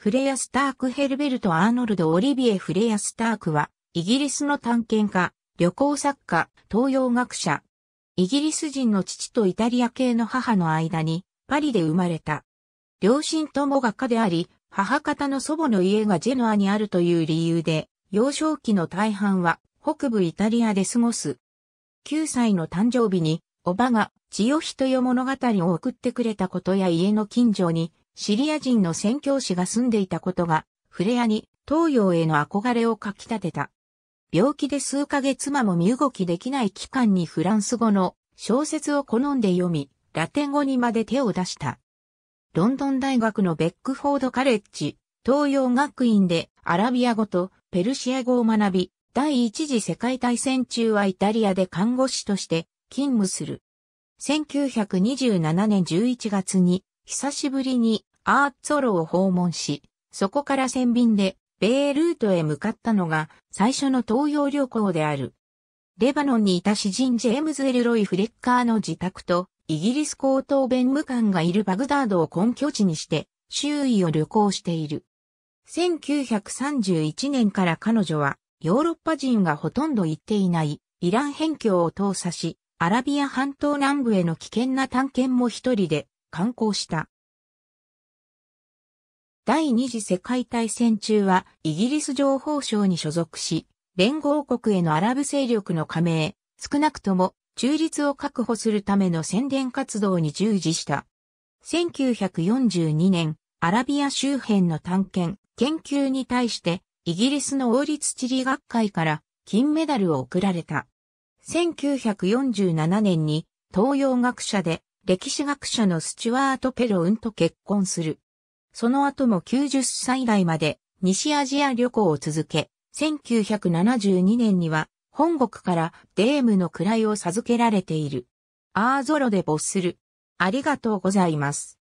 フレア・スターク・ヘルベルト・アーノルド・オリビエ・フレア・スタークは、イギリスの探検家、旅行作家、東洋学者。イギリス人の父とイタリア系の母の間に、パリで生まれた。両親とも画家であり、母方の祖母の家がジェノアにあるという理由で、幼少期の大半は北部イタリアで過ごす。9歳の誕生日に、おばが、千代人よ物語を送ってくれたことや家の近所に、シリア人の宣教師が住んでいたことが、フレアに東洋への憧れをかき立てた。病気で数ヶ月間も身動きできない期間にフランス語の小説を好んで読み、ラテン語にまで手を出した。ロンドン大学のベックフォードカレッジ、東洋学院でアラビア語とペルシア語を学び、第一次世界大戦中はイタリアで看護師として勤務する。1927年11月に久しぶりにアーツォロを訪問し、そこから船便で、米ルートへ向かったのが最初の東洋旅行である。レバノンにいた詩人ジェームズ・エルロイ・フレッカーの自宅と、イギリス高等弁務官がいるバグダードを根拠地にして、周囲を旅行している。1931年から彼女は、ヨーロッパ人がほとんど行っていない、イラン辺境を通さし、アラビア半島南部への危険な探検も一人で観光した。第二次世界大戦中はイギリス情報省に所属し、連合国へのアラブ勢力の加盟、少なくとも中立を確保するための宣伝活動に従事した。1942年、アラビア周辺の探検、研究に対してイギリスの王立地理学会から金メダルを贈られた。1947年に東洋学者で歴史学者のスチュワート・ペロウンと結婚する。その後も90歳代まで西アジア旅行を続け、1972年には本国からデームの位を授けられている。アーゾロで没する。ありがとうございます。